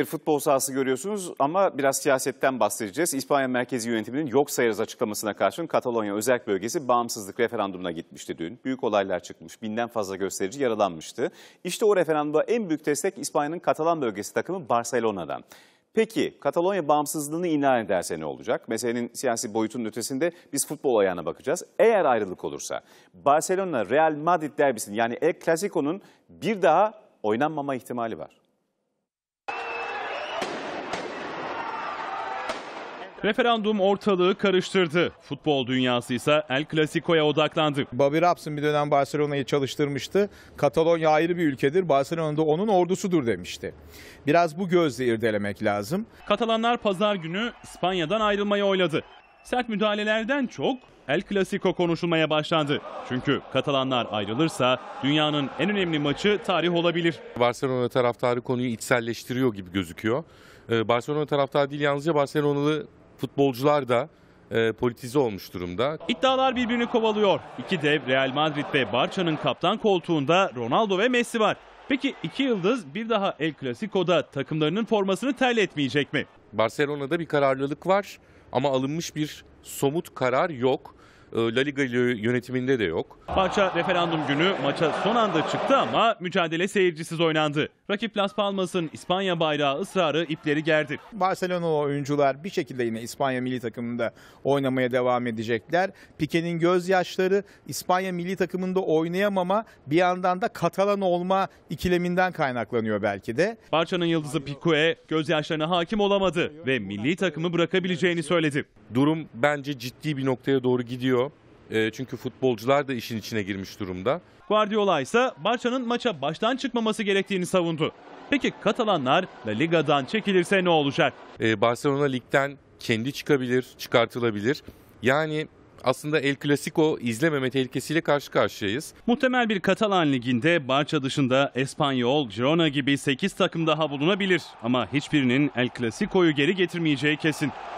Bir futbol sahası görüyorsunuz ama biraz siyasetten bahsedeceğiz. İspanya merkezi yönetiminin yok sayarız açıklamasına karşın Katalonya özel bölgesi bağımsızlık referandumuna gitmişti dün. Büyük olaylar çıkmış, binden fazla gösterici yaralanmıştı. İşte o referandumda en büyük destek İspanya'nın Katalan bölgesi takımı Barcelona'dan. Peki Katalonya bağımsızlığını ilan ederse ne olacak? Meselenin siyasi boyutunun ötesinde biz futbol ayağına bakacağız. Eğer ayrılık olursa Barcelona Real Madrid derbisinin yani El Clasico'nun bir daha oynanmama ihtimali var. Referandum ortalığı karıştırdı. Futbol dünyası ise El Clasico'ya odaklandı. Bobby Robson bir dönem Barcelona'yı çalıştırmıştı. Katalonya ayrı bir ülkedir. Barcelona'da onun ordusudur demişti. Biraz bu gözle irdelemek lazım. Katalanlar pazar günü İspanya'dan ayrılmayı oyladı. Sert müdahalelerden çok El Clasico konuşulmaya başlandı. Çünkü Katalanlar ayrılırsa dünyanın en önemli maçı tarih olabilir. Barcelona taraftarı konuyu içselleştiriyor gibi gözüküyor. Ee, Barcelona taraftarı değil yalnızca Barcelona'lı futbolcular da e, politize olmuş durumda. İddialar birbirini kovalıyor. İki dev Real Madrid ve Barça'nın kaptan koltuğunda Ronaldo ve Messi var. Peki iki yıldız bir daha El Clasico'da takımlarının formasını terletmeyecek mi? Barcelona'da bir kararlılık var ama alınmış bir somut karar yok. Ee, La Liga yönetiminde de yok. Maça referandum günü maça son anda çıktı ama mücadele seyircisiz oynandı. Rakip Las Palmas'ın İspanya bayrağı ısrarı ipleri gerdi. Barcelona'lı oyuncular bir şekilde yine İspanya milli takımında oynamaya devam edecekler. Pique'nin gözyaşları İspanya milli takımında oynayamama bir yandan da Katalan olma ikileminden kaynaklanıyor belki de. Barça'nın yıldızı Pique gözyaşlarına hakim olamadı ve milli takımı bırakabileceğini söyledi. Durum bence ciddi bir noktaya doğru gidiyor. Ee, çünkü futbolcular da işin içine girmiş durumda. Guardiola ise Barça'nın maça baştan çıkmaması gerektiğini savundu. Peki Katalanlar La Liga'dan çekilirse ne olacak? E, Barcelona ligden kendi çıkabilir, çıkartılabilir. Yani aslında El Clasico izlememe tehlikesiyle karşı karşıyayız. Muhtemel bir Katalan liginde Barça dışında Espanyol, Girona gibi 8 takım daha bulunabilir. Ama hiçbirinin El Clasico'yu geri getirmeyeceği kesin.